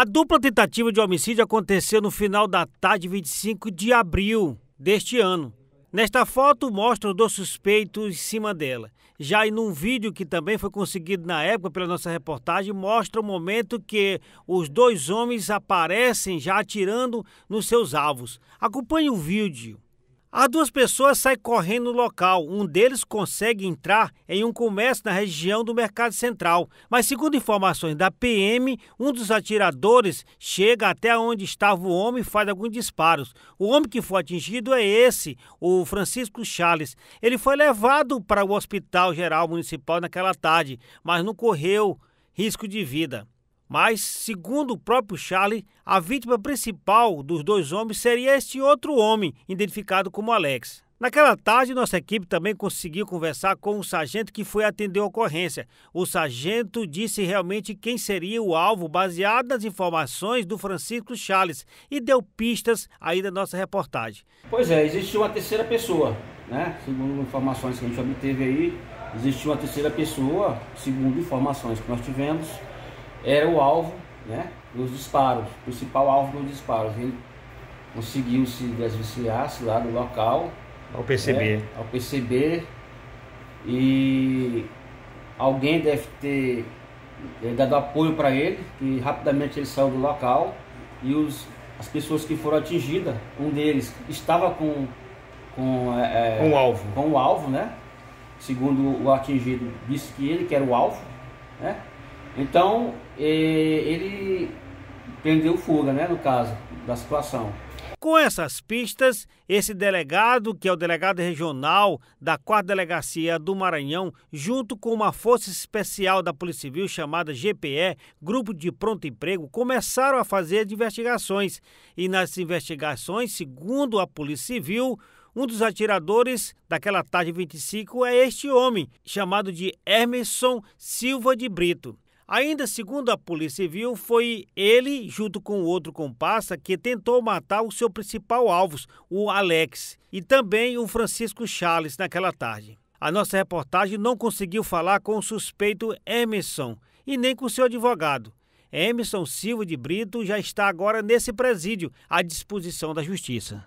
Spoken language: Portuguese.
A dupla tentativa de homicídio aconteceu no final da tarde 25 de abril deste ano. Nesta foto mostra os dois suspeitos em cima dela. Já em um vídeo que também foi conseguido na época pela nossa reportagem, mostra o momento que os dois homens aparecem já atirando nos seus alvos. Acompanhe o vídeo. As duas pessoas saem correndo no local. Um deles consegue entrar em um comércio na região do Mercado Central. Mas, segundo informações da PM, um dos atiradores chega até onde estava o homem e faz alguns disparos. O homem que foi atingido é esse, o Francisco Chales. Ele foi levado para o Hospital Geral Municipal naquela tarde, mas não correu risco de vida. Mas, segundo o próprio Charlie, a vítima principal dos dois homens seria este outro homem, identificado como Alex. Naquela tarde, nossa equipe também conseguiu conversar com o sargento que foi atender a ocorrência. O sargento disse realmente quem seria o alvo, baseado nas informações do Francisco Charles, e deu pistas aí da nossa reportagem. Pois é, existe uma terceira pessoa, né? Segundo informações que a gente obteve aí, existe uma terceira pessoa, segundo informações que nós tivemos, era o alvo né, dos disparos, o principal alvo dos disparos. Ele conseguiu se desviciar -se lá do local. Ao perceber. Né, ao perceber. E alguém deve ter eh, dado apoio para ele, que rapidamente ele saiu do local. E os, as pessoas que foram atingidas, um deles estava com, com, é, com o alvo. Com o alvo, né? Segundo o atingido, disse que ele que era o alvo, né? Então, é, ele prendeu fuga, né, no caso da situação. Com essas pistas, esse delegado, que é o delegado regional da 4 Delegacia do Maranhão, junto com uma força especial da Polícia Civil chamada GPE, Grupo de Pronto Emprego, começaram a fazer investigações. E nas investigações, segundo a Polícia Civil, um dos atiradores daquela tarde 25 é este homem, chamado de Emerson Silva de Brito. Ainda segundo a Polícia Civil, foi ele, junto com outro comparsa, que tentou matar o seu principal alvo, o Alex, e também o Francisco Charles naquela tarde. A nossa reportagem não conseguiu falar com o suspeito Emerson e nem com seu advogado. Emerson Silva de Brito já está agora nesse presídio, à disposição da Justiça.